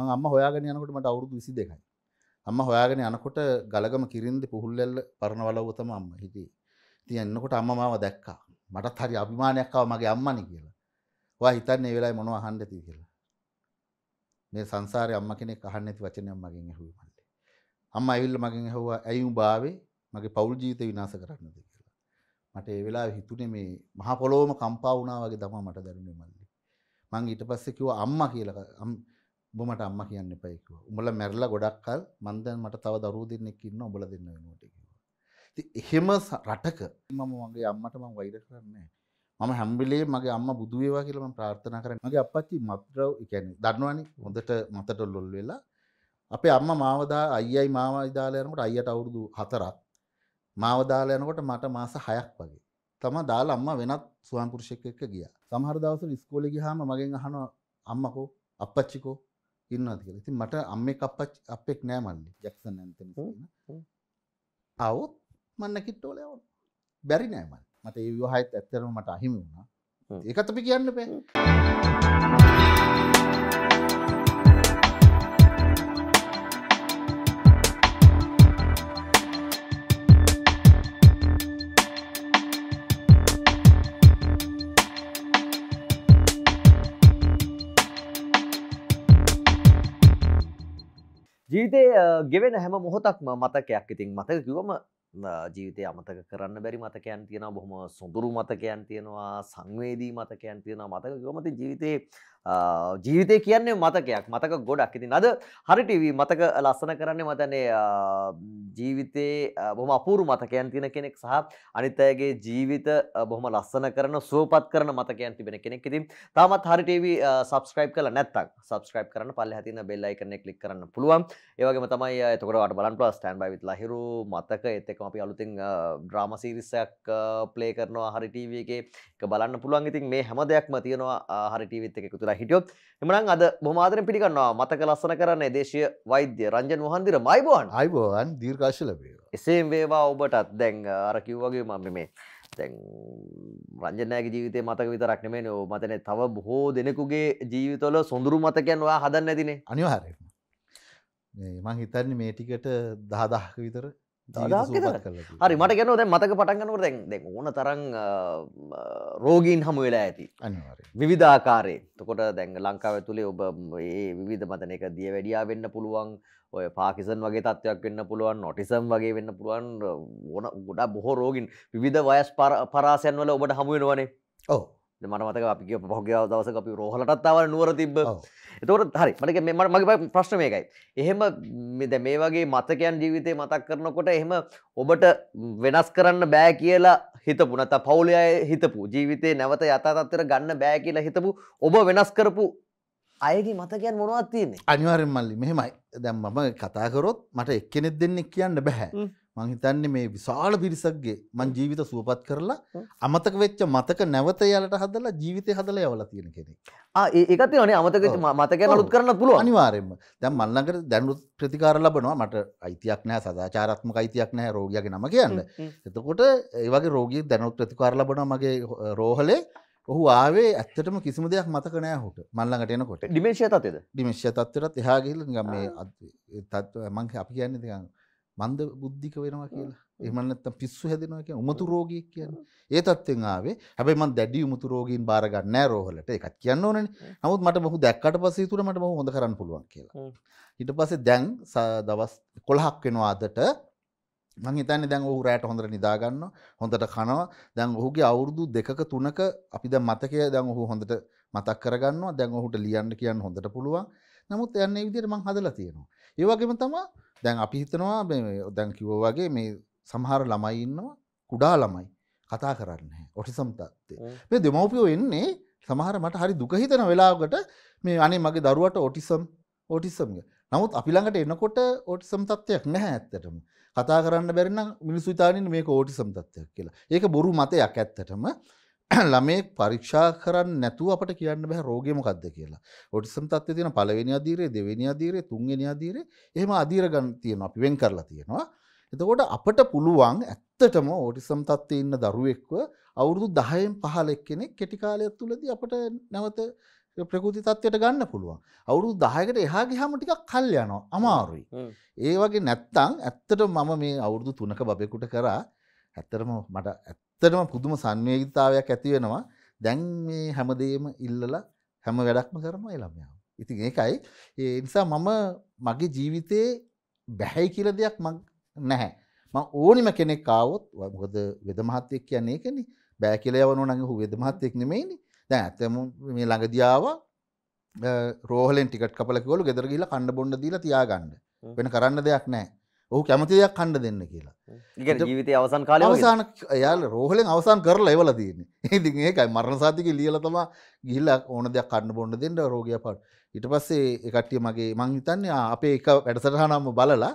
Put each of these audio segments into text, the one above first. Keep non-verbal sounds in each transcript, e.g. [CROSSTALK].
මං අම්ම හොයාගෙන යනකොට මට අවුරුදු 22යි. අම්මා හොයාගෙන යනකොට ගලගම කිරින්දි පුහුල්ලැල්ල පරණවලව්ව තමයි අම්මා හිටියේ. ඉතින් එන්නකොට අම්මා මාව දැක්කා. මටත් හරි අභිමානයක් ආවා මගේ අම්මානේ කියලා. ඔයා හිතන්නේ මේ වෙලාවේ මොනව අහන්න ඇති කියලා. මේ සංසාරේ අම්මා කෙනෙක් අහන්න නැති වචනයක් මගෙන් ඇහුවේ මල්ලේ. අම්මා ඇවිල්ලා මගෙන් ඇහුවා ඇයි උඹ ආවේ මගේ පෞල් ජීවිතේ විනාශ කරන්නද කියලා. මට ඒ වෙලාවේ හිතුනේ මේ මහ පොළොවම කම්පා වුණා වගේ තමයි මට දැනුනේ මල්ලේ. මං ඊට පස්සේ කිව්වා අම්මා කියලා උඹ මට අම්මා කියන්න එපා කිව්වා. උඹලා මැරිලා ගොඩක් කල මං දැන් මට තව දරුවෝ දෙන්නෙක් ඉන්නවා උඹලා දෙන්න වෙනුවට කිව්වා. ඉතින් එහෙම රටක මම මගේ අම්මට මම වෛර කරන්නේ නැහැ. මම හැම්බිලේ මගේ අම්ම බුදු වේවා කියලා මම ප්‍රාර්ථනා කරන්නේ. මගේ අප්පච්චි මත්ද්‍රව් කියන්නේ දන්නවනේ හොඳට මතට ලොල් වෙලා අපේ අම්මා මාව දා අයියයි මාවයි දාලා යනකොට අයියට අවුරුදු 4ක් මාව දාලා යනකොට මට මාස 6ක් වගේ. තමයි දාලා අම්මා වෙනත් ස්වාමිපුරුෂයෙක් එක්ක ගියා. සමහර දවස්වල ඉස්කෝලේ ගියාම මගෙන් අහනවා අම්මකෝ අප්පච්චිකෝ ඉන්නවාද කියලා. ඉතින් මට අම්මේ කප්පච් අපෙක් නෑ මන්නේ. ජැක්සන් ඇන්තනි කියන. આવොත් මම නැකිට්ටෝල යවන්න. බැරි නෑ මන්. මට ඒ විවාහයත් ඇත්තටම මට අහිමි වුණා. ඒකත් අපි කියන්න බෑ. ජීවිතය ගෙවෙන හැම මොහොතක්ම මතකයක් ඉතින් මතක කිවම ජීවිතය අමතක කරන්න බැරි මතකයන් තියෙන බොහොම සොඳුරු මතකයන් තියෙනවා සංවේදී මතකයන් තියෙන මතක ගොමති ජීවිතයේ ජීවිතය කියන්නේ මතකයක් මතක ගොඩක් ඉතින් අද හරිටව මතක ලස්සන කරන්නේ මතනේ ජීවිතයේ බොහම අපූරු මතකයන් තියෙන කෙනෙක් සහ අනිතයගේ ජීවිත බොහම ලස්සන කරන සුවපත් කරන මතකයන් තිබෙන කෙනෙක් ඉතින් තාමත් හරිටව සබස්ක්‍රයිබ් කල නැත්තක් සබස්ක්‍රයිබ් කරන්න පල්ල හතින බෙල්ලයි කරන කලික් කරන්න පුළුවන් ඒවගේ තමයි තකොට බලන්ට ස්ටන් බයි ලහිරු මතක එතකම අපි අලුතින් ඩ්‍රාමසිරිසයක් ප්ලේ කරනවා හරිටවගේ බලන්න පුළුවන් ඉතින් මේ හැම දෙයක්ම තියෙනවා හරිටීවිත් එකකුතුර වෙලා හිටියොත් එමනම් අද බොමාදරෙන් පිළිගන්නවා මතක ලස්සන කරන්නේ දේශීය වෛද්‍ය රංජන් වහන්දිර මයිබෝන් අයිබෝන් දීර්ඝාෂ ලැබේවා එසේම වේවා ඔබටත් දැන් අර කිව්වාගේ මම මේ දැන් රංජනෑගේ ජීවිතය මතක විතරක් නෙමෙයි නෝ මතනේ තව බොහෝ දෙනෙකුගේ ජීවිතවල සොඳුරු මතකයන් ඔයා හදන්න නැතිනේ අනිවාර්යයෙන්ම මං හිතන්නේ මේ ටිකට 10000ක විතර හරි මට ගැන දැ මතක පටන්ගන්නවට දැන් දෙ ඕන තරන් රෝගීන් හමු වෙලා ඇති විවිධාකාරේ තකොට දැන් ලංකාව තුළේ ඔබ ඒ විධ මතනක දිය වැඩියා වෙන්න පුළුවන් ඔය පාකිසන් වගේ තත්ත්වයක් වෙන්න පුළුවන් නොටිසම් වගේ වෙන්න පුළුවන් ඕන ගොඩා බොහෝ රෝගින් විධ වයස් පරාසයන් වල ඔබට හමුවෙනවනේ ඕ මට මතක අපි පොගේාව දවස අපි රෝහලටත්තාව නුවර තිබ එතවට හරි මටක මෙමට මගේ ප්‍රශ්න මේකයි. එහෙම මෙද මේ වගේ මතකයන් ජීවිතය මතක් කරනකොට එහෙම ඔබට වෙනස් කරන්න බෑ කියලා හිතපු නත පවුලය හිතපු ජීවිතේ නැවත යතාතත්තර ගන්න බෑ කියලා හිතපු ඔබ වෙනස් කරපු අයගේ මතකයන් මොනවත් තියන්නේ අනිවාරෙන් මල්ලි මෙහෙමයි දැම් මම කතාකරොත් මට එක්කෙනෙක් දෙන්නෙක් කියන්න බැහැ මහිතන්නේ මේ විශාල පිරිසක්ගේ මං ජීවිත සුවපත් කරලා අමතක වෙච්ච මතක නැවත යාලට හදලා ජීවිතය හදලා යවලා තියෙන කෙනෙක්. ආ ඒකත් නේ අමතක මතකය අලුත් කරන්න පුළුවන්. අනිවාර්යයෙන්ම. දැන් මන් ළඟට දැනුත් ප්‍රතිකාර ලැබනවා මට අයිතියක් නැහැ සදාචාරාත්මක අයිතියක් නැහැ රෝගියාගේ නම කියන්න. එතකොට ඒ වගේ රෝගියෙක් දැනුත් ප්‍රතිකාර ලැබනවා මගේ රෝහලේ ඔහු ආවේ ඇත්තටම කිසිම දෙයක් මතක නෑ හුට මල්ලඟට එනකොට ඩිමේශය තත්වද ඩිමේශය තත්වරත් එහා ගිහිල්ලා නිකන් මේ මං අපි කියන්නේ නිකන් මන්ද බුද්ධික වෙනවා කියලා එහෙම නැත්නම් පිස්සු හැදෙනවා කියන උමතු රෝගියෙක් කියන්නේ. ඒ තත්ත්වෙන් ආවේ. හැබැයි මම දැඩි උමතු රෝගීන් බාර ගන්න නෑ රෝහලට. ඒකත් කියන්න ඕනනේ. නමුත් මට මොහු දැක්කට පස්සේ තුර මට මොහු හොඳ කරන්න පුළුවන් කියලා. ඊට පස්සේ දැන් දවස් 11ක් වෙනවා අදට මං හිතන්නේ දැන් ඔහු රැට හොඳට නිදා ගන්නවා හොඳට කනවා දැන් ඔහුගේ අවුරුදු දෙකක තුනක අපි දැන් මතකය දැන් ඔහු හොඳට මතක් කරගන්නවා දැන් ඔහුට ලියන්න කියන්න හොඳට පුළුවන් නමුත් යන්න විදිහට මං හදලා තියෙනවා. ඒ වගේම තමයි දැන් අපි හිතනවා මේ දැන් කිව්වා වගේ මේ සමහර ළමයි ඉන්නවා කුඩා ළමයි කතා කරන්නේ නැහැ. ඔටිසම් තත්ත්වේ. මේ දෙමව්පියෝ එන්නේ සමහර මට හරි දුක හිතෙන වෙලාවකට මේ අනේ මගේ දරුවට ඔටිසම් ඔටිසම් නමුත් අපි ළඟට එනකොට ඔටිසම් තත්ත්වයක් නැහැ ඇත්තටම. කතා කරන්න බැරි නම් මිනිස්සු හිතන්නේ මේක ඔටිසම් තත්ත්වයක් කියලා. ඒක බොරු මතයක් ඇත්තටම. [CLEARS THROAT] ළමේ පරික්ෂා කරන්න නැතුව අපට කියන්න බැහැ රෝගේ මොකද්ද කියලා. ඔටිසම් තත්ත්වයේ තියෙන පළවෙනි අදීරේ, දෙවෙනි අදීරේ, තුන්වෙනි අදීරේ එහෙම අදීර ගන්න තියෙනවා. අපි වෙන් කරලා තියෙනවා. එතකොට අපට පුළුවන් ඇත්තටම ඔටිසම් තත්ත්වයේ ඉන්න දරුවෙක්ව අවුරුදු 10න් 15 කෙනෙක් කෙටි කාලයක් තුලදී අපට නැවත ප්‍රකෘති තත්ත්වයට ගන්න පුළුවන්. අවුරුදු 10කට එහා ගියාම ටිකක් කල් යනවා. අමාරුයි. ඒ වගේ නැත්තම් ඇත්තට මම මේ අවුරුදු 3ක බබෙකුට කරා ඇත්තටම මට ඇත්තටම පුදුම සංවේගීතාවයක් ඇති වෙනවා. දැන් මේ හැමදේම ඉල්ලලා හැම වැඩක්ම කරනවා ඒ ළමයා. ඉතින් ඒකයි ඒ නිසා මම මගේ ජීවිතේ බැහැයි කියලා දෙයක් මම නැහැ. මම ඕනිම කෙනෙක් ආවොත් මොකද වෙද මහත්තයෙක් කියන්නේ ඒකනේ. බෑ කියලා යවනෝ නම් ඔහු වෙද මහත්තයෙක් නෙමෙයිනේ. දැන් ඇත්තම මේ ළඟදී ආවා රෝහලෙන් ටිකට් කපලා කිව්වලු ගෙදර ගිහිල්ලා කන්න බොන්න දීලා තියාගන්න. වෙන කරන්න දෙයක් නැහැ. ඔහු කැමතියක් කණ්ඩ දෙන්න කියලා ජීවිත අවසන් කාල අවසාන යාල රෝහලෙන් අවසන් කරලා එවල දන්න ඒදි ඒකයි මරණ සාතික ලියලතම ගිල්ල ඕන දෙයක් කන්න බොන්න දෙන්න රෝගය පට ඉට පස්සේ එකට්ටිය මගේ මං හිතන්නේ අපේ එක වැඩසටහනම බලලා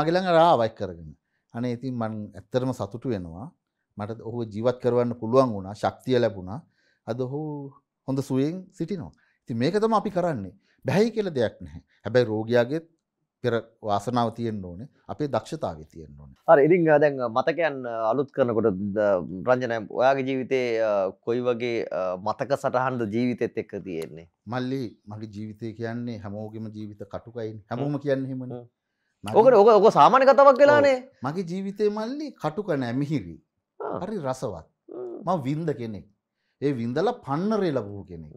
මගේළඟ රාවයි කරගෙන අනේ ඉතින් මං ඇත්තරම සතුටු වෙනවා මට ඔහු ජීවත් කරවන්න පුළුවන් වුණා ශක්තිය ලැබුණා අද ඔහු හොඳ සුවෙන් සිටිනවා ඉතින් මේක තම අපි කරන්නේ බැහැයි කියලා දෙයක් නැහැ හැබැයි රෝගයාගේත් පෙර වාසනාව තියෙන් ඕන අපේ දක්ෂතාව තියෙන් ඕන අර ඉරිං දැන් මතකයන් අලුත් කරනකොට රංජනය ඔයාගේ ජීවිතය කොයි වගේ මතක සටහන්ද ජීවිතයත් එක්ක තියෙන්නේ මල්ලි මගේ ජීවිතය කියන්නේ හැමෝගෙම ජීවිත කටුකයින් හැමෝම කියන්න හෙමන ඕකට ඕක ඕක සාමාන්‍ය කතාවක් වෙලානේ මගේ ජීවිතය මල්ලි කටුක නැමිහිරි හරි රසවත් ම වින්ද කෙනෙක් ඒ වින්දල පන්නරේ ලබූ කෙනෙක්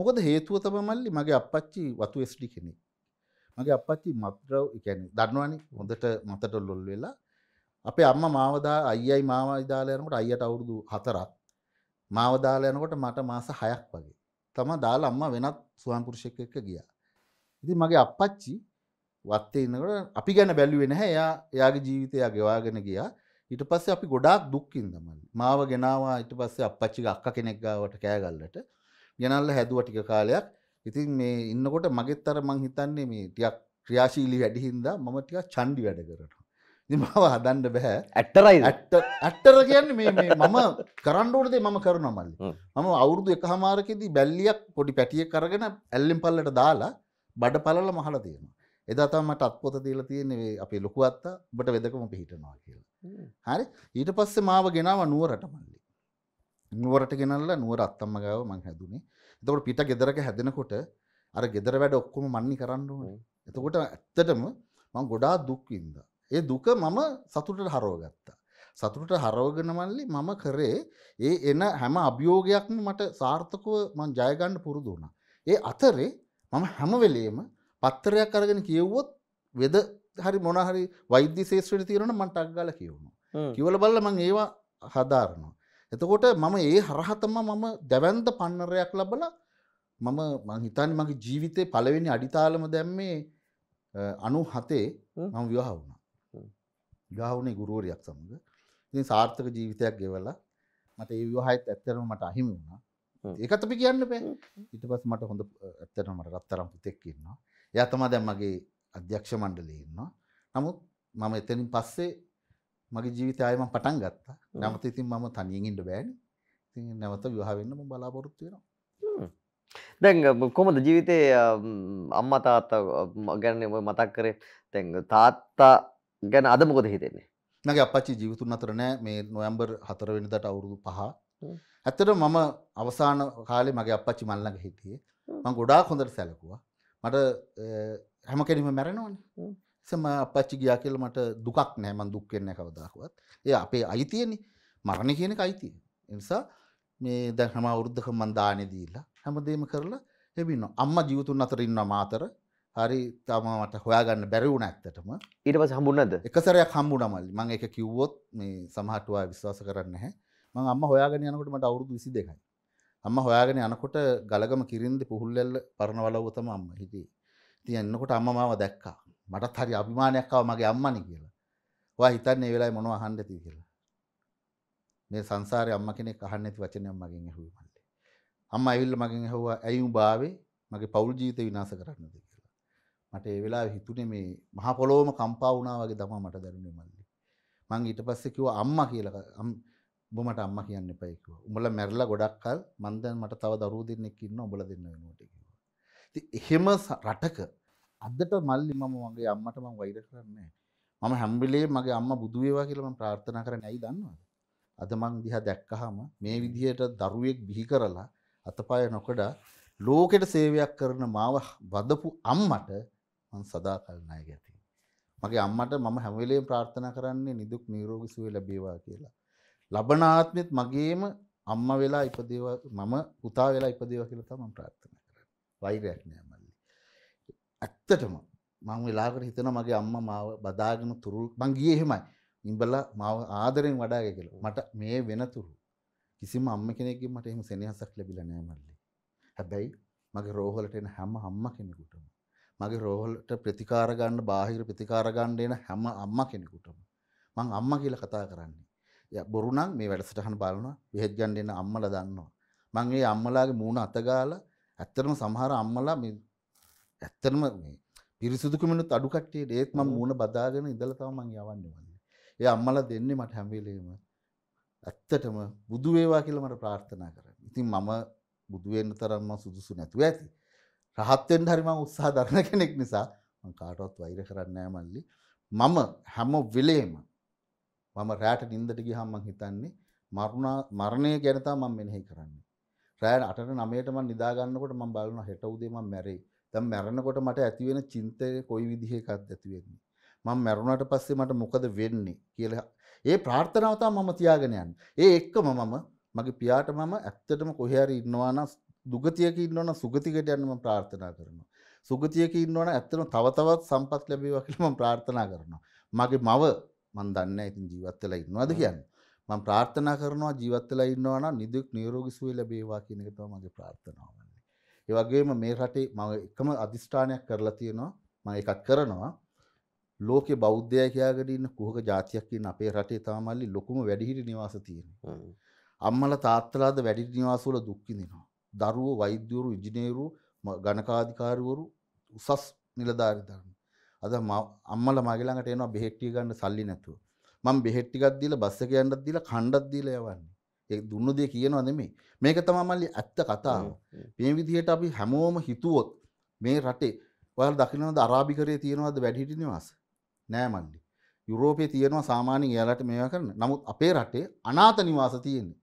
මොකද හේතුව තම මල්ලි මගේ අපච්චි වතු ස්ඩි කෙනෙක් මගේ අපච්චි මත්ද්‍රව් කියන්නේ දන්නවනේ හොඳට මතට ලොල් වෙලා අපේ අම්මා මාව දා අයියයි මාවයි දාලා යනකොට අයියට අවුරුදු 4ක් මාව දාලා යනකොට මට මාස 6ක් වගේ තමයි දාලා අම්මා වෙනත් ස්වාම පුරුෂයෙක් එක්ක ගියා. ඉතින් මගේ අපච්චි වත්තේ ඉන්නකොට අපි ගැන බැලුවේ නැහැ. එයා එයාගේ ජීවිතය ගෙවාගෙන ගියා. ඊට පස්සේ අපි ගොඩාක් දුක්කින් තමයි. මාව ගෙනාවා ඊට පස්සේ අපච්චිගේ අක්කා කෙනෙක් ගාවට කෑගල්ලට. ගෙනල්ලා හැදුවා ටික කාලයක්. ඉතින් මේ ඉන්නකොට මගෙත් අර මං හිතන්නේ මේ ටිකක් ක්‍රියාශීලී වැඩි හින්දා මම ටිකක් චණ්ඩි වැඩ කරනවා. ඉතින් මම හදන්න බෑ. ඇට්ටරයි. ඇට්ටර කියන්නේ මේ මේ මම කරන්න ඕන දේ මම කරනවා මල්ලි. මම අවුරුදු එකහමාරකෙදී බැල්ලියක් පොඩි පැටියෙක් අරගෙන ඇල්ලෙන් පල්ලට දාලා බඩ පළල මහලා තියෙනවා. එදා තම මට අත්පොත දීලා තියෙන්නේ මේ අපේ ලොකු අත්තා ඔබට වෙදකම පිහිටනවා කියලා. හරි ඊට පස්සේ මාව ගෙනාව නුවරට මල්ලි. නුවරට ගෙනල්ලා නුවර අත්තම්ම ගාව මං හැදුනේ. එතකොට පිට ගෙදරක හැදෙනකොට අර ගෙදර වැඩ ඔක්කොම මන්නේ කරන්න ඕනේ. එතකොට ඇත්තටම මම ගොඩා දුක් වින්දා. ඒ දුක මම සතුටට හරව ගත්තා. සතුටට හරවගෙන මල්ලි මම කරේ ඒ එන හැම අභියෝගයක්ම මට සාර්ථකව මම ජය ගන්න පුරුදු වුණා. ඒ අතරේ මම හැම වෙලේම පත්තරයක් අරගෙන කියවුවොත් වෙද හරි මොන හරි වෛද්‍ය ශාස්ත්‍රයේ තියෙනවනම් මම ටක් ගාලා කියවනවා. කිවල බලලා මම ඒවා හදාරනවා. එතකොට මම ඒ හරහතම මම දැවන්ත පන්නරයක් ලබල මම මහිතන් මගේ ජීවිතය පලවෙනි අඩිතාලම දැම්මේ අනු හතේ මම විවාහ වුණා ගාහුණේ ගුරුවරයක් සමඟ ඉතින් සාර්ථක ජීවිතයක් ගෙවලා මට ඒ විවාහයත් ඇත්තරම මට අහිමි වුණා ඒකත් අපි කියන්න බෑ ඊට පස්සේ මට හොඳ ඇත්තටම මට රත්තරන් පුතෙක් ඉන්නවා එයා තමයි දැන් මගේ අධ්‍යක්ෂ මණ්ඩලයේ ඉන්නවා නමුත් මම එතනින් පස්සේ මගේ ජීවිතය ආයෙ මම පටන් ගත්තා. නැවත ඉතින් මම තනියෙන් ඉන්න බෑනේ. ඉතින් නැවත විවාහ වෙන්න මම බලාපොරොත්තු වෙනවා. දැන් කොහොමද ජීවිතේ අම්මා තාත්තා ගැන මතක් කරේ? දැන් තාත්තා ගැන අද මොකද හිතෙන්නේ? මගේ අප්පච්චි ජීවිතුන් අතර නෑ මේ නොවැම්බර් 4 වෙනිදාට අවුරුදු 5. ඇත්තට මම අවසාන කාලේ මගේ අප්පච්චි මල් ළඟ හිටියේ. මම ගොඩාක් හොඳට සැලකුවා. මට හැම කෙනෙම මැරෙනවනේ. සම අපච්චි ගියා කියලා මට දුකක් නැහැ මම දුක් වෙන්නේ කවදාකවත්. ඒ අපේ අයිතියනේ. මරණ කියන එක අයිතිය. ඒ නිසා මේ දැන් හැම අවුරුද්දක මම දානේ දීලා හැමදේම කරලා ලැබිනවා. අම්මා ජීවතුන් අතර ඉන්නවා මාතර. හරි තම මට හොයාගන්න බැරි වුණා ඇත්තටම. ඊට පස්සේ හම්බුණාද? එක සැරයක් හම්බුණා මල්ලි. මම ඒක කිව්වොත් මේ සමහරට ඔයා විශ්වාස කරන්නේ නැහැ. මම අම්මා හොයාගෙන යනකොට මට අවුරුදු 22යි. අම්මා හොයාගෙන යනකොට ගලගම කිරින්දි පුහුල්ලැල්ල පරණවලව්ව තමයි අම්මා හිටියේ. ඉතින් එන්නකොට අම්මා මාව දැක්කා. මටත් හරි අභිමානයක් ආව මගේ අම්මනි කියලා. ඔයා හිතන්නේ මේ වෙලාවේ මොනව අහන්නද කියලා. මේ සංසාරේ අම්මා කෙනෙක් අහන්නේ නැති වචනයක් මගෙන් ඇහුවේ මල්ලේ. අම්මා ඇවිල්ලා මගෙන් ඇහුවා ඇයි උඹ ආවේ මගේ පෞල් ජීවිතය විනාශ කරන්නද කියලා. මට ඒ වෙලාවේ හිතුනේ මේ මහ පොළොවම කම්පා වුණා වගේ තමයි මට දැනුනේ මල්ලේ. මං ඊට පස්සේ කිව්වා අම්මා කියලා උඹ මට අම්මා කියන්න එපයි කිව්වා. උඹලා මැරිලා ගොඩක් කල මං දැන් මට තව දරුවෝ දෙන්නෙක් ඉන්නවා උඹලා දෙන්න වෙනුවට කිව්වා. ඉතින් එහෙම රටක අදට මල්ලි මම මගේ අම්මට මම වෛර කරන්නේ මම හැම්බිලේ මගේ අම්ම බුදු වේවා කියලා මම ප්‍රාර්ථනා කරන්නේ ඇයි දන්නවද අද මං දිහා දැක්කහම මේ විදිහට දරුවෙක් බිහි කරලා අතපය නොකඩ ලෝකෙට සේවයක් කරන මාව වදපු අම්මට මං සදාකල් ණය ගැති මගේ අම්මට මම හැමවෙලේම ප්‍රාර්ථනා කරන්නේ නිදුක් නිරෝගී සුවය ලැබේවා කියලා. ලබන ආත්මෙත් මගේම අම්මා වෙලා ඉපදේවා මම පුතා වෙලා ඉපදේවා කියලා තමයි මම ප්‍රාර්ථනා කරන්නේ. වෛරයක් නෑ ඇත්තටම මං වෙලාකට හිතන මගේ අම්ම මාව බදාගෙන තුරුල් මං ගියේ එහෙමයි. ඉඹලා මාව ආදරෙන් වඩාගෙන කියලා. මට මේ වෙනතුරු කිසිම අම්ම කෙනෙක්ගෙන් මට එහෙම සෙනෙහසක් ලැබිලා නෑ මල්ලි. හැබැයි මගේ රෝහලට එන හැම අම්ම කෙනෙකුටම මගේ රෝහලට ප්‍රතිකාර ගන්න බාහිර ප්‍රතිකාර ගන්න එන හැම අම්මා කෙනෙකුටම මං අම්මා කියලා කතා කරන්නේ. යා බොරු නම් මේ වැඩසටහන බලනවා බෙහෙත් ගන්න එන අම්මලා දන්නවා. මං ඒ අම්මලාගේ මූණ අත ගාලා ඇත්තටම සමහර අම්මලා මේ ඇත්තටම මේ පිරිසුදුකමිනුත් අඩු කට්ටියට ඒත් මම මූණ බදාගෙන ඉඳලා තමයි මං යවන්නේ වන්නේ. ඒ අම්මලා දෙන්නේ මට හැම වෙලේම ඇත්තටම බුදු වේවා කියලා මට ප්‍රාර්ථනා කරන්නේ. ඉතින් මම බුදු වෙන්න තරම් මම සුදුසු නැතුව ඇති. රහත් වෙන්න හරි මම උත්සාහ දරන කෙනෙක් නිසා මං කාටවත් වෛර කරන්නේ නැහැ මල්ලි. මම හැම වෙලේම මම රැට නිින්දට ගියහම මං හිතන්නේ මරුණා මරණය ගැන තමයි මම මෙනෙහි කරන්නේ. රැ 8ට 9ට මං නිදා ගන්නකොට මං බලනවා හෙට උදේ මං මැරෙයි. දැන් මැරෙනකොට මට ඇති වෙන චින්තය කොයි විදිහකක්ද ඇති වෙන්නේ මම මැරුණාට පස්සේ මට මොකද වෙන්නේ කියලා ඒ ප්‍රාර්ථනාව තමයි මම තියාගෙන යන්නේ ඒ එක්කම මම මගේ පියාට මම ඇත්තටම කොහේ හරි ඉන්නවා නම් දුගතියක ඉන්නවා නම් සුගතියකට යන්න මම ප්‍රාර්ථනා කරනවා සුගතියක ඉන්නවා නම් ඇත්තටම තව තවත් සම්පත් ලැබේවා කියලා මම ප්‍රාර්ථනා කරනවා මගේ මව මන් දන්නේ ඉතින් ජීවත් වෙලා ඉන්නවද කියන්නේ මම ප්‍රාර්ථනා කරනවා ජීවත් වෙලා ඉන්නවා නම් නිදුක් නිරෝගී සුවය ලැබේවා කියන එක තමයි මගේ ප්‍රාර්ථනාව. ඒ වගේම මේ රටේ මම එකම අදිෂ්ඨානයක් කරලා තියෙනවා මම ඒකත් කරනවා ලෝකේ බෞද්ධය කියාගෙන ඉන්න කුහක ජාතියක් ඉන්න අපේ රටේ තාමල්ලි ලොකුම වැඩිහිටි නිවාස තියෙනවා. අම්මලා තාත්තලාද වැඩිහිටි නිවාස වල දුක් විඳිනවා. දරුවෝ වෛද්‍යවරු ඉංජිනේරු ගණකාධිකාරිවරු උසස් නිලධාරිදරන. අද අම්මලා මගේ ළඟට එනවා බෙහෙත් ටික ගන්න සල්ලි නැතුව. මම බෙහෙත් ටිකක් දීලා බස් එක යන්නත් දීලා කණ්ඩක් දීලා යවන්නේ. ඒ දුන්න දේ කියනවා නෙමෙයි. මේක තමයි මල්ලි ඇත්ත කතාව. මේ විදිහට අපි හැමෝම හිතුවොත් මේ රටේ ඔයාලා දකින්නවද අරාබිකරයේ තියෙනවද වැඩිහිටි නිවාස? නෑ මල්ලි. යුරෝපයේ තියෙනවා සාමාන්‍යයෙන් එයාලට මේවා කරන. නමුත් අපේ රටේ අනාථ නිවාස තියෙන්නේ.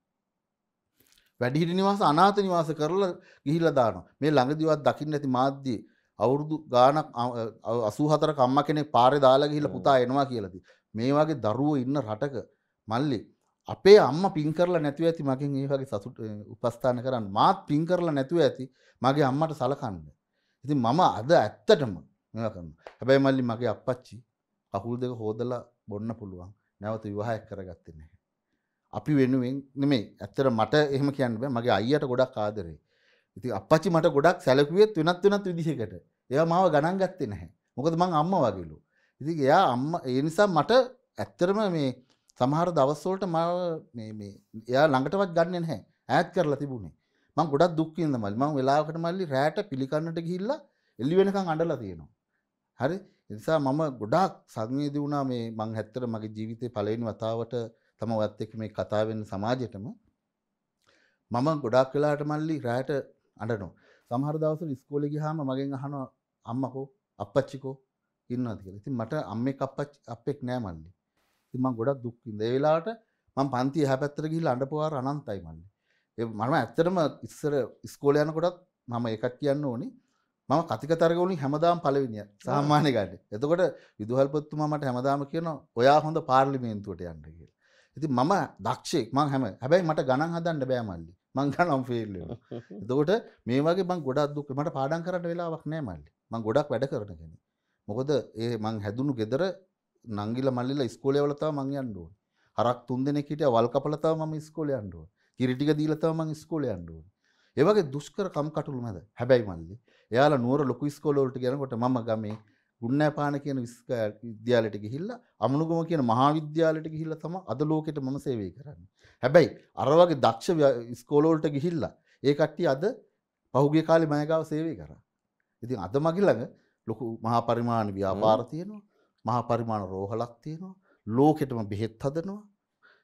වැඩිහිටි නිවාස අනාථ නිවාස කරලා ගිහිල්ලා දානවා. මේ ළඟදීවත් දකින්න ඇති මාධ්‍යයේ අවුරුදු ගානක් 84ක අම්මා කෙනෙක් පාරේ දාලා ගිහිල්ලා පුතා එනවා කියලාදී. මේ වගේ දරුවෝ ඉන්න රටක මල්ලි අපේ අම්ම පින් කරලා නැතුව ඇති මගෙන් ඒ වගේ සතුට උපස්ථාන කරන්න මාත් පින් කරලා නැතුව ඇති මගේ අම්මට සලකන්න. ඉතින් මම අද ඇත්තටම මේවා කරනවා. හැබැයි මල්ලි මගේ අප්පච්චි කකුල් දෙක හොදලා බොන්න පුළුවන්. නැවත විවාහයක් කරගත්තේ නැහැ. අපි වෙනුවෙන් නෙමෙයි. ඇත්තට මට එහෙම කියන්න බෑ. මගේ අයියට ගොඩක් ආදරේ. ඉතින් අප්පච්චි මට ගොඩක් සැලකුවෙත් වෙනත් වෙනත් විදිහකට. එයා මාව ගණන් ගත්තේ නැහැ. මොකද මං අම්මා වගේලු. ඉතින් එයා අම්මා ඒ නිසා මට ඇත්තටම මේ සමහර දවස්වලට මම මේ මේ එයා ළඟටවත් ගන්නෙ නැහැ. ඈත් කරලා තිබුණේ. මම ගොඩක් දුක් විඳ මල්ලි. මම වෙලාවකට මල්ලි රැට පිළිකන්නට ගිහිල්ලා එළි වෙනකන් අඬලා තියෙනවා. හරි? ඒ නිසා මම ගොඩාක් සංවේදී වුණා මේ මං ඇත්තට මගේ ජීවිතේ පළවෙනි වතාවට තම ඔයත් එක්ක මේ කතා වෙන්න සමාජෙටම මම ගොඩාක් වෙලාවට මල්ලි රැට අඬනවා. සමහර දවස්වල ඉස්කෝලේ ගියාම මගෙන් අහනවා අම්මකෝ අප්පච්චිකෝ ඉන්නවද කියලා. ඉතින් මට අම්මෙක් අප්පච්චි අපෙක් නෑ මල්ලි. මං ගොඩක් දුක්කින්ද වෙලාට මං පන්ති හැපැත්තර ගිහිල් අඩපුවාර අනන්තයි මන්නේ මම ඇත්තරම ඉස්සර ස්කෝලයන කොටත් මම එකක් කියන්න ඕනි මම කතිකතරගවලින් හැමදාම් පලවිනිිය සාමාන්‍ය ගඩ එතකොට විදුහල්පොත්තුමට හැමදාම කියන ඔයා හොඳ පාර්ලිමේන්තුවට යන්න කිය ඉති මම දක්ෂේ මං හැම හැබැයි මට ගණන් හදන්න බෑමල්ලි මංගන ම්ෆේල්ල එතකොට මේ වගේ බං ගොඩක් දුක් මට පාඩන් කරට වෙලාවක් නෑ මල්ලි මං ගොඩක් වැඩ කරනගෙන මොකද ඒ මං හැදුණු ගෙදර නංගිල මල්ලිලා ඉස්කෝලේ වල තමයි මං යන්න ඕනේ. හරක් තුන් දෙනෙක් හිටියා වල් කපලා තමයි මම ඉස්කෝලේ යන්න ඕනේ. කිරි ටික දීලා තමයි මං ඉස්කෝලේ යන්න ඕනේ. ඒ වගේ දුෂ්කර කම්කටොළු මැද. හැබැයි මල්ලි එයාලා නුවර ලොකු ඉස්කෝල වලට යනකොට මම ගමේ ගුන්නෑපාන කියන විද්‍යාලයට ගිහිල්ලා අමනුගම කියන මහාවිද්‍යාලයට ගිහිල්ලා තමයි අද ලෝකෙට මම සේවය කරන්නේ. හැබැයි අර වගේ දක්ෂ ඉස්කෝල වලට ගිහිල්ලා ඒ කට්ටිය අද පහුගිය කාලේ මයගාව සේවය කරා. ඉතින් අද මගේ ළඟ ලොකු මහා පරිමාණ ව්‍යාපාර තියෙනවා. මහා පරිමාණ රෝහලක් තියෙනවා. ලෝකෙටම බෙහෙත් හදනවා.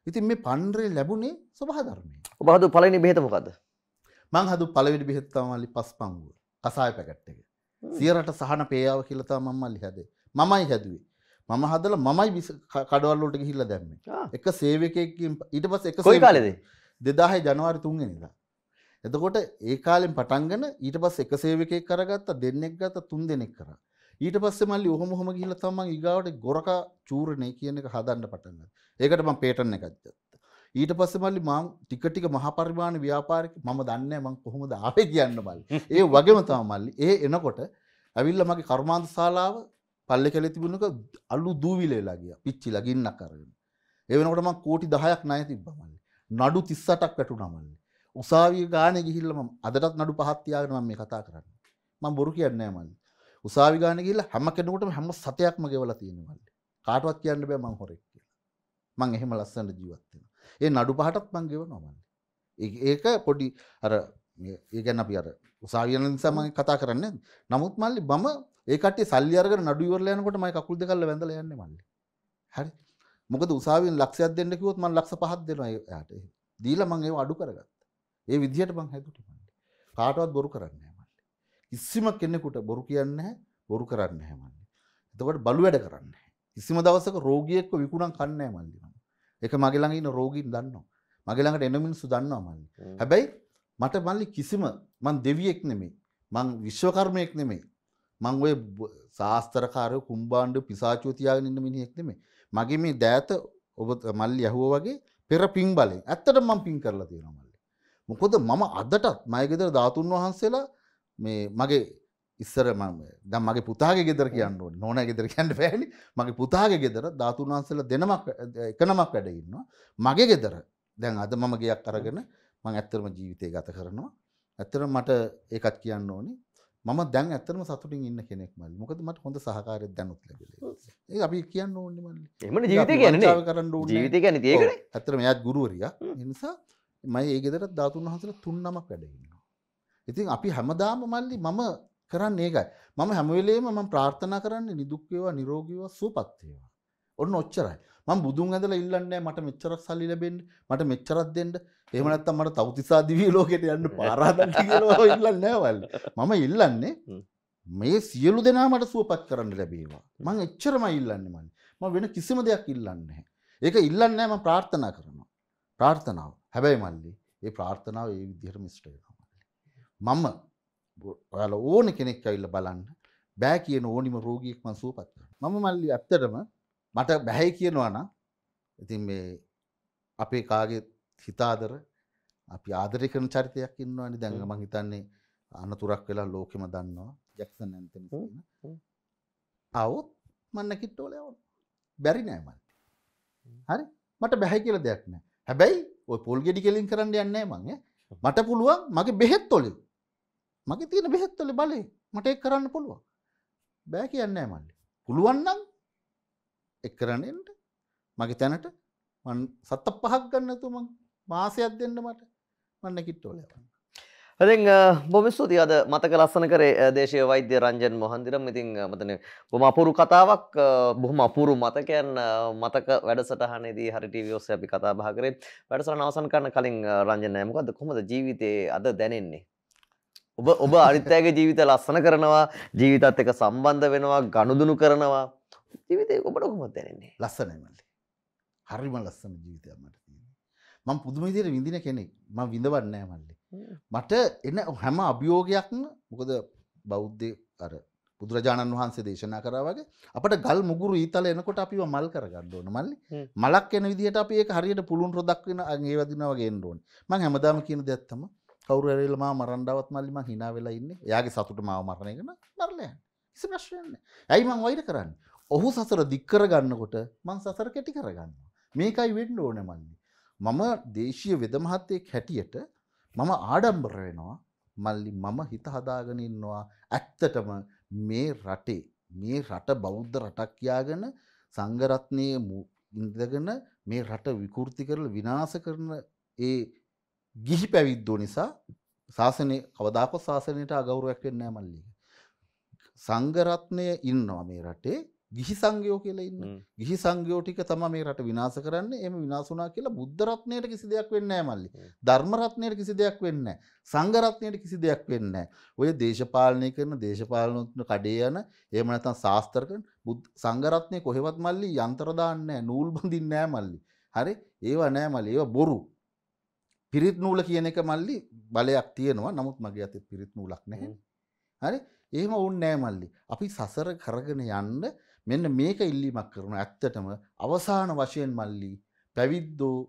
ඉතින් මේ පණ්ඩරේ ලැබුණේ සබහා ධර්මයෙන්. ඔබ හදු පළවෙනි බෙහෙත මොකද්ද? මං හදු පළවෙනි බෙහෙත තමයි පස්පංගුව. කසාය පැකට් එක. සියරට සහන පේයාව කියලා තමයි මම මල්ලි හැදේ. මමයි හැදුවේ. මම හදලා මමයි කඩවල් වලට ගිහිල්ලා දැම්මේ. එක සේවකයෙක්ගෙන් ඊට පස්සේ එක කොයි කාලේද? 2000 ජනවාරි 3 වෙනිදා. එතකොට ඒ කාලෙන් පටන්ගෙන ඊට පස්සේ එක සේවකයෙක් කරගත්තා දෙන්නෙක් ගත්තා තුන් දෙනෙක් කරා. ඊට පස්සේ මල්ලි ඔහොම ඔහොම ගිහිල්ලා තමයි ඊගාවට ගොරක චූර්ණේ කියන එක හදන්න පටන් ගත්තා. ඒකට මම පේටර්න් එකක් ගත්තා. ඊට පස්සේ මල්ලි මම ටික ටික මහා පරිමාණ ව්‍යාපාරික මම දන්නේ මම කොහොමද ආවේ කියන්න මල්ලි. ඒ වගේම තමයි මල්ලි. ඒ එනකොට ඇවිල්ලා මගේ කර්මාන්ත ශාලාව පල්ලේ කැලේ තිබුණක අලු දූවිලි වෙලා ගියා. පිච්චිලා ගින්නක් අරගෙන. ඒ වෙනකොට මම කෝටි 10ක් ණය තිබ්බා මල්ලි. නඩු 38ක් වැටුණා මල්ලි. උසාවියේ ගානේ ගිහිල්ලා මම අදටත් නඩු පහක් තියාගෙන මම මේ කතා කරන්නේ. මම බොරු කියන්නේ නැහැ මල්ලි. උසාවි ගාන ගිහිල්ලා හැම කෙනෙකුටම හැම සතයක්ම ගෙවලා තියෙනවා. කාටවත් කියන්න බෑ මං හොරෙක් කියලා. මං එහෙම ලස්සන ජීවත් වෙනවා. ඒ නඩු පහටත් මං ගෙවනවා මල්ලි. ඒක පොඩි අර ඒ ගැන අපි අර උසාවිය නිසා මම කතා කරන්නේ. නමුත් මල්ලි මම ඒ කට්ටිය සල්ලි අරගෙන නඩු ඉවරලා යනකොට මම කකුල් දෙකල්ල වැඳලා යන්නේ මල්ලි. හරි. මොකද උසාවියෙන් ලක්ෂයක් දෙන්න කිව්වොත් මම ලක්ෂ පහක් දෙනවා එයාට. දීලා මම ඒව අඩු කරගත්තා. ඒ විදිහට මං හැදුවා මල්ලි. කාටවත් බොරු කරන්නේ කිසිම කෙනෙකුට බොරු කියන්න බොරු කරන්න හැමන්නේ. එතකට බලු වැඩ කරන්න. කිසිම දවසක රෝගියෙක්ව විකුණන් කන්නෑ මල්ලිම. එක මගේළඟන්න රෝගීන් දන්න. මගේළඟට එනමින් සුදන්නවා මල්ලි. හැබැයි මට මල්ලි කිසිම මන් දෙවියෙක් නෙමේ. මං විශ්වකර්මයෙක් නෙමේ. මං ඔය ශාස්තරකාරය කුම්බාණ්ඩ පිසාචෝතියාගෙන ඉන්න මිනිහෙක් නෙමේ. මගේ මේ දෑත ඔබ මල්ලි යහුව වගේ පෙර පින් බලෙන් ඇත්තට මං පින් කරලා තියෙන මල්ලි. මොකොද මම අදටත් මයගෙදර ධාතුන් වහන්සේලා මේ මගේ ඉස්සර දම් මගේ පුතාගේ ගෙදර කියන්න නොන ගෙදර කියන්න පැලි මගේ පුතාගේ ගෙදර ධාතුන්වන්සල දෙනමක් එකනමක් වැඩ ඉන්නවා මගේ ගෙදර දැන් අද මම ගයක් අරගෙන මං ඇත්තරම ජීවිතය ගත කරනවා ඇත්තර මට ඒකත් කියන්න ඕනි මම දැන් ඇත්තරම සතුටින් ඉන්න කෙනෙක් මල් මොකද මට හොඳ සහකාරය දැනුත් ලැබල ඒ අපි කියන්න ඕන්න මල්ල එම ජීවිත ගැන කරන්න ජීවිත ගැන ඒක ඇත්තරම එයත් ගුරුවරිය නිසා මයි ඒ ගෙදර ධාතුන් වහන්සල තුන්නමක් වැඩඉන්න ඉතින් අපි හැමදාම මල්ලි මම කරන්න ඒකයි. මම හැම වෙලේම මම ප්‍රාර්ථනා කරන්නේ නිදුක් වේවා නිරෝගී වේවා සුවපත් වේවා. ඔන්න ඔච්චරයි. මම බුදුන් ඇඳලා ඉල්ලන්නේ මට මෙච්චරක් සල්ලි ලැබෙන්න, මට මෙච්චරක් දෙන්න. එහෙම නැත්නම් මට තවතිසා දිවි ලෝකෙට යන්න [LAUGHS] පාර හදන්න කියලා ඉල්ලන්නේ නැහැ මල්ලි. මම ඉල්ලන්නේ මේ සියලු දෙනා මට සුවපත් කරන්න ලැබේවා. මම එච්චරමයි ඉල්ලන්නේ මල්ලි. මම වෙන කිසිම දෙයක් ඉල්ලන්නේ නැහැ. ඒක ඉල්ලන්නේ නැහැ මම ප්‍රාර්ථනා කරනවා. ප්‍රාර්ථනාව. හැබැයි මල්ලි, මේ ප්‍රාර්ථනාව ඒ විදිහට මිශ්‍ර වෙනවා. මම ඔයාල ඕන කෙනෙක් ඇවිල්ල බලන්න බෑ කියන ඕනිම රෝගියෙක් මං සුවපත් මම මල්ලි ඇත්තටම මට බැහැයි කියනවා නම් ඉතින් මේ අපේ කාගේ හිතාදර අපි ආදරය කරන චරිතයක් ඉන්නවානි දැන් මං හිතන්නේ අනතුරක් වෙලා ලෝකෙම දන්නවා ජැක්සන් ඇන්තනි අවුත් මන්න කිට්ටෝල යවන බැරි නෑ මන්ට හරි මට බැහැ කියල දෙයක් නෑ හැබැයි ඔය පොල් ගෙඩි කෙලින් කරන්න යන්නේ මං මට පුළුවන් මගේ බෙහෙත් තොලින් මගේ තියෙන බෙහෙත්වල බලේ මට එක් කරන්න පුළුවන් බෑ කියන්න මල්ලි පුළුවන්නම් එක් කරන්නට මගේ තැනට මන් සත්ත පහක් ගන්න තුමන් මාසයක් දෙන්න මට මන්න කිට්ටෝල ඇති බොමිස්සුති අද මතක ලස්සන කරේ දේශය වෛද්‍ය රංජන් මොහන්දිරම් ඉතින් මතන බොම අපුරු කතාවක් බොහම අපුරු මතකයන් මතක වැඩසටහනේදී හරිටිවියෝස අපි කතා භාකරේ වැඩසට අවසන් කරන්න කලින් රංජනයමකද කොමද ජීවිතයේ අද දැනෙන්නේ ඔබ ඔබ අනිත්‍යගේ ජීවිත ලස්සන කරනවා ජීවිතත් එක සම්බන්ධ වෙනවා ගණුදුනු කරනවා ජීවිතේ ඔබට කොහොමද දැනෙන්නේ ලස්සනයි මල්ලි හරිම ලස්සන ජීවිතයක් මට තියෙන්නේ මම පුදුම විදිහට විඳින කෙනෙක් මම විඳවන්නේ නැහැ මල්ලි මට එන හැම අභියෝගයක්ම මොකද බෞද්ධ අර බුදුරජාණන් වහන්සේ දේශනා කරා වගේ අපිට ගල් මුගුරු ඊතල එනකොට අපිව මල් කරගන්න ඕන මල්ලි. මලක් එන විදිහට අපි ඒක හරියට පුළුන් රොදක් වෙන ඒවදිනවා වගේ එන්න ඕනේ. මම හැමදාම කියන දෙයක් තමයි කවරු ඇරල්ම මරන්ඩාවත් මල්ලිම හිනා වෙලා ඉන්න යාගේ සතුට මාව මරණයගෙන මරලය කිසි ප්‍රශ්යන්න ඇයි මං වෛර කරන්න ඔහු සසර දික්කර ගන්නකොට මං සසර කැටි කරගන්න මේකයි වෙන්න ඕන මල්ලි මම දේශීය වෙදමහත්තේ හැටියට මම ආඩම්බර වෙනවා මල්ලි මම හිත හදාගෙනන්නවා ඇත්තටම මේ රටේ මේ රට බෞද්ධ රටක් කියාගෙන සංගරත්නය ඉඳගෙන මේ රට විකෘති කරල විනාස කරන ඒ ගිහි පැවිද්දෝ නිසා ශාසනය කවදාකවත් ශාසනයට අගෞරවයක් වෙන්නේ නැහැ මල්ලී. සංඝරත්නය ඉන්නවා මේ රටේ ගිහි සංඝයෝ කියලා ඉන්න. ගිහි සංඝයෝ ටික තමයි මේ රට විනාශ කරන්නේ. එහෙම විනාශ වුණා කියලා බුද්ධ රත්නයට කිසි දෙයක් වෙන්නේ නැහැ මල්ලි. ධර්ම රත්නයට කිසි දෙයක් වෙන්නේ නැහැ. සංඝ රත්නයට කිසි දෙයක් වෙන්නේ නැහැ. ඔය දේශපාලනය කරන දේශපාලන කඩේ යන එහෙම නැත්නම් ශාස්ත්‍ර කරන සංඝ රත්නය කොහෙවත් මල්ලි යන්ත්‍ර දාන්නේ නැහැ. නූල් බඳින්නේ නැහැ මල්ලි. හරි? ඒවා නැහැ මල්ලි. ඒවා බොරු. පිරිත් නූල කියන එක මල්ලි බලයක් තියෙනවා නමුත් මගේ අතේ පිරිත් නූලක් නැහැ. හරි? එහෙම ඕනේ නෑ මල්ලි. අපි සසර කරගෙන යන්න මෙන්න මේක ඉල්ලීමක් කරනවා. ඇත්තටම අවසාන වශයෙන් මල්ලි පැවිද්දෝ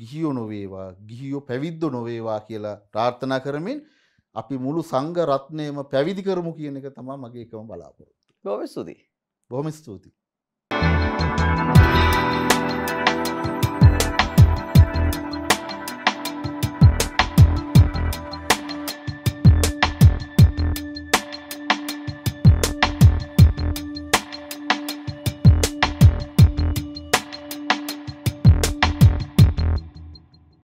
ගිහියෝ නොවේවා, ගිහියෝ පැවිද්දෝ නොවේවා කියලා ප්‍රාර්ථනා කරමින් අපි මුළු සංඝ රත්නයම පැවිදි කරමු කියන එක තමයි මගේ එකම බලාපොරොත්තුව. බොහොම ස්තුතියි. බොහොම ස්තුතියි.